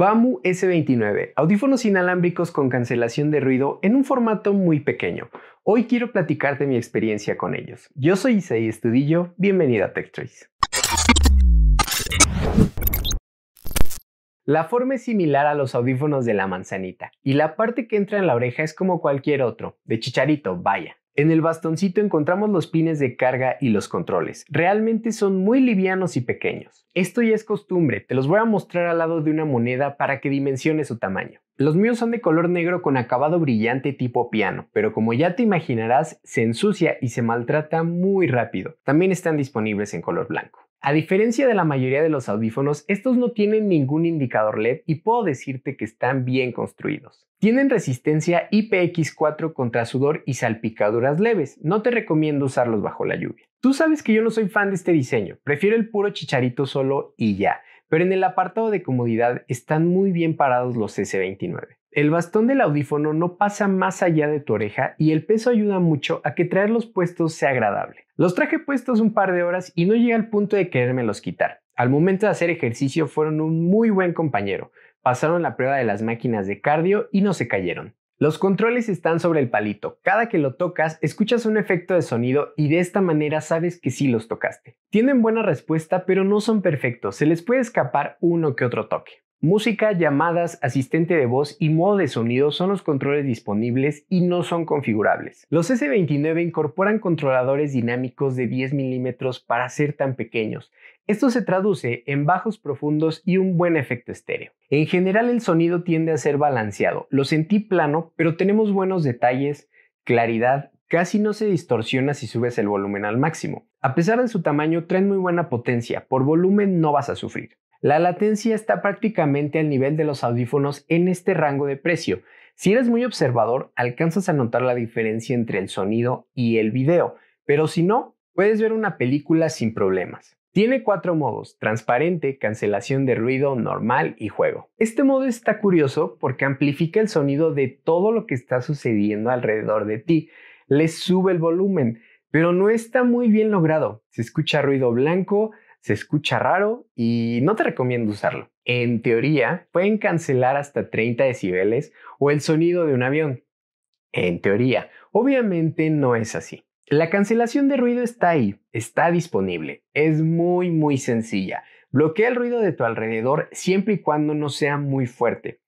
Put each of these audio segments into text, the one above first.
BAMU S29, audífonos inalámbricos con cancelación de ruido en un formato muy pequeño. Hoy quiero platicarte mi experiencia con ellos. Yo soy Isai Estudillo, Bienvenida a TechTrace. La forma es similar a los audífonos de la manzanita y la parte que entra en la oreja es como cualquier otro, de chicharito, vaya. En el bastoncito encontramos los pines de carga y los controles. Realmente son muy livianos y pequeños. Esto ya es costumbre, te los voy a mostrar al lado de una moneda para que dimensione su tamaño. Los míos son de color negro con acabado brillante tipo piano, pero como ya te imaginarás, se ensucia y se maltrata muy rápido. También están disponibles en color blanco. A diferencia de la mayoría de los audífonos, estos no tienen ningún indicador LED y puedo decirte que están bien construidos. Tienen resistencia IPX4 contra sudor y salpicaduras leves. No te recomiendo usarlos bajo la lluvia. Tú sabes que yo no soy fan de este diseño, prefiero el puro chicharito solo y ya. Pero en el apartado de comodidad están muy bien parados los S29. El bastón del audífono no pasa más allá de tu oreja y el peso ayuda mucho a que traerlos puestos sea agradable. Los traje puestos un par de horas y no llegué al punto de querérmelos quitar. Al momento de hacer ejercicio fueron un muy buen compañero. Pasaron la prueba de las máquinas de cardio y no se cayeron. Los controles están sobre el palito. Cada que lo tocas, escuchas un efecto de sonido y de esta manera sabes que sí los tocaste. Tienen buena respuesta, pero no son perfectos. Se les puede escapar uno que otro toque. Música, llamadas, asistente de voz y modo de sonido son los controles disponibles y no son configurables. Los S29 incorporan controladores dinámicos de 10 milímetros para ser tan pequeños. Esto se traduce en bajos profundos y un buen efecto estéreo. En general el sonido tiende a ser balanceado. Lo sentí plano, pero tenemos buenos detalles, claridad, casi no se distorsiona si subes el volumen al máximo. A pesar de su tamaño, traen muy buena potencia, por volumen no vas a sufrir. La latencia está prácticamente al nivel de los audífonos en este rango de precio. Si eres muy observador, alcanzas a notar la diferencia entre el sonido y el video, pero si no, puedes ver una película sin problemas. Tiene cuatro modos, transparente, cancelación de ruido, normal y juego. Este modo está curioso porque amplifica el sonido de todo lo que está sucediendo alrededor de ti, le sube el volumen, pero no está muy bien logrado. Se escucha ruido blanco, se escucha raro y no te recomiendo usarlo. En teoría, pueden cancelar hasta 30 decibeles o el sonido de un avión. En teoría, obviamente no es así. La cancelación de ruido está ahí, está disponible, es muy muy sencilla. Bloquea el ruido de tu alrededor siempre y cuando no sea muy fuerte.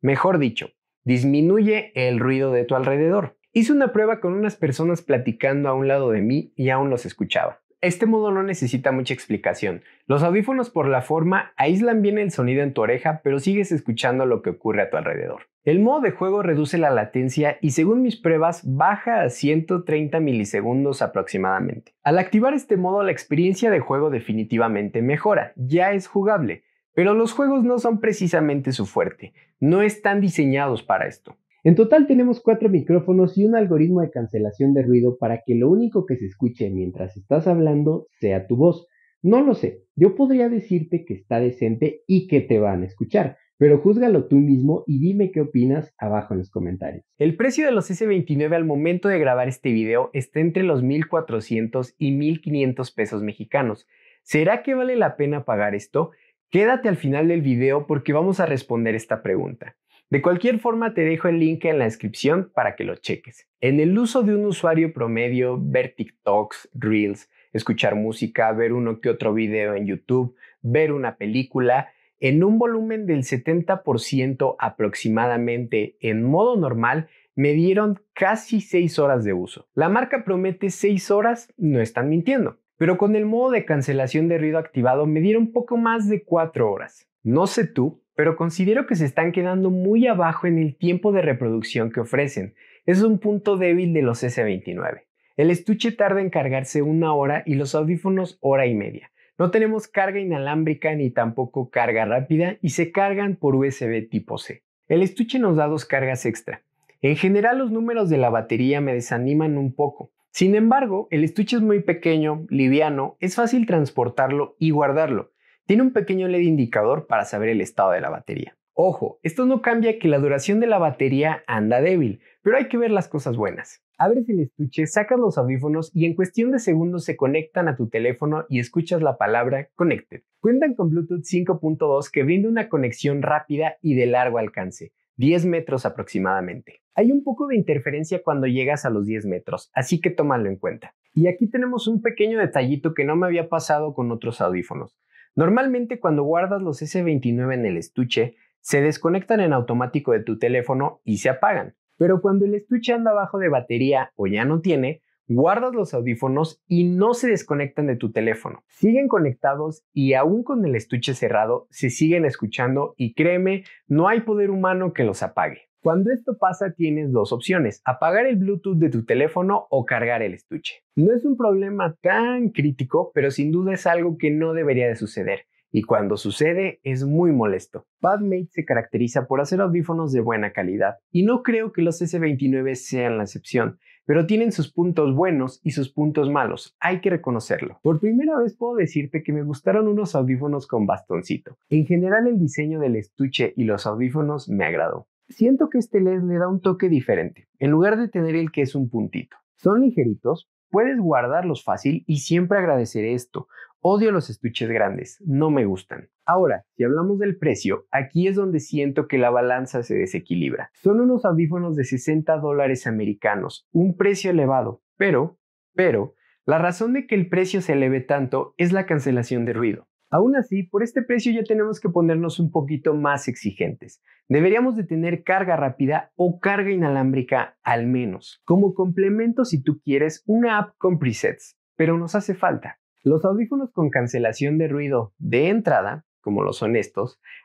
Mejor dicho, disminuye el ruido de tu alrededor. Hice una prueba con unas personas platicando a un lado de mí y aún los escuchaba. Este modo no necesita mucha explicación. Los audífonos por la forma aíslan bien el sonido en tu oreja, pero sigues escuchando lo que ocurre a tu alrededor. El modo de juego reduce la latencia y según mis pruebas baja a 130 milisegundos aproximadamente. Al activar este modo la experiencia de juego definitivamente mejora, ya es jugable, pero los juegos no son precisamente su fuerte, no están diseñados para esto. En total tenemos cuatro micrófonos y un algoritmo de cancelación de ruido para que lo único que se escuche mientras estás hablando sea tu voz. No lo sé, yo podría decirte que está decente y que te van a escuchar, pero júzgalo tú mismo y dime qué opinas abajo en los comentarios. El precio de los S29 al momento de grabar este video está entre los 1.400 y 1.500 pesos mexicanos. ¿Será que vale la pena pagar esto? Quédate al final del video porque vamos a responder esta pregunta. De cualquier forma, te dejo el link en la descripción para que lo cheques. En el uso de un usuario promedio, ver TikToks, Reels, escuchar música, ver uno que otro video en YouTube, ver una película, en un volumen del 70% aproximadamente en modo normal, me dieron casi 6 horas de uso. La marca promete 6 horas, no están mintiendo. Pero con el modo de cancelación de ruido activado me dieron poco más de 4 horas. No sé tú, pero considero que se están quedando muy abajo en el tiempo de reproducción que ofrecen. Es un punto débil de los S29. El estuche tarda en cargarse una hora y los audífonos hora y media. No tenemos carga inalámbrica ni tampoco carga rápida y se cargan por USB tipo C. El estuche nos da dos cargas extra. En general los números de la batería me desaniman un poco. Sin embargo, el estuche es muy pequeño, liviano, es fácil transportarlo y guardarlo tiene un pequeño LED indicador para saber el estado de la batería. Ojo, esto no cambia que la duración de la batería anda débil, pero hay que ver las cosas buenas. Abres el estuche, sacas los audífonos y en cuestión de segundos se conectan a tu teléfono y escuchas la palabra Connected. Cuentan con Bluetooth 5.2 que brinda una conexión rápida y de largo alcance, 10 metros aproximadamente. Hay un poco de interferencia cuando llegas a los 10 metros, así que tómalo en cuenta. Y aquí tenemos un pequeño detallito que no me había pasado con otros audífonos. Normalmente cuando guardas los S29 en el estuche, se desconectan en automático de tu teléfono y se apagan. Pero cuando el estuche anda bajo de batería o ya no tiene, guardas los audífonos y no se desconectan de tu teléfono. Siguen conectados y aún con el estuche cerrado se siguen escuchando y créeme, no hay poder humano que los apague. Cuando esto pasa tienes dos opciones, apagar el Bluetooth de tu teléfono o cargar el estuche. No es un problema tan crítico, pero sin duda es algo que no debería de suceder. Y cuando sucede es muy molesto. PadMate se caracteriza por hacer audífonos de buena calidad, y no creo que los S29 sean la excepción pero tienen sus puntos buenos y sus puntos malos, hay que reconocerlo. Por primera vez puedo decirte que me gustaron unos audífonos con bastoncito. En general el diseño del estuche y los audífonos me agradó. Siento que este LED le da un toque diferente. En lugar de tener el que es un puntito, son ligeritos, puedes guardarlos fácil y siempre agradeceré esto. Odio los estuches grandes, no me gustan. Ahora, si hablamos del precio, aquí es donde siento que la balanza se desequilibra. Son unos audífonos de 60 dólares americanos, un precio elevado, pero, pero, la razón de que el precio se eleve tanto es la cancelación de ruido. Aún así, por este precio ya tenemos que ponernos un poquito más exigentes. Deberíamos de tener carga rápida o carga inalámbrica al menos, como complemento si tú quieres una app con presets, pero nos hace falta. Los audífonos con cancelación de ruido de entrada como los son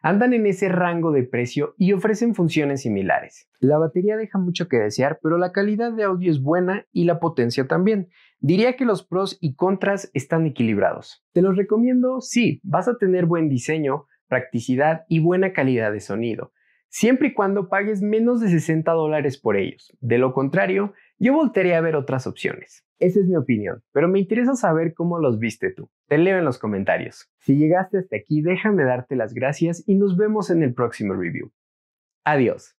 andan en ese rango de precio y ofrecen funciones similares. La batería deja mucho que desear, pero la calidad de audio es buena y la potencia también. Diría que los pros y contras están equilibrados. Te los recomiendo, sí, vas a tener buen diseño, practicidad y buena calidad de sonido, siempre y cuando pagues menos de 60 dólares por ellos. De lo contrario, yo voltearía a ver otras opciones. Esa es mi opinión, pero me interesa saber cómo los viste tú. Te leo en los comentarios. Si llegaste hasta aquí, déjame darte las gracias y nos vemos en el próximo review. Adiós.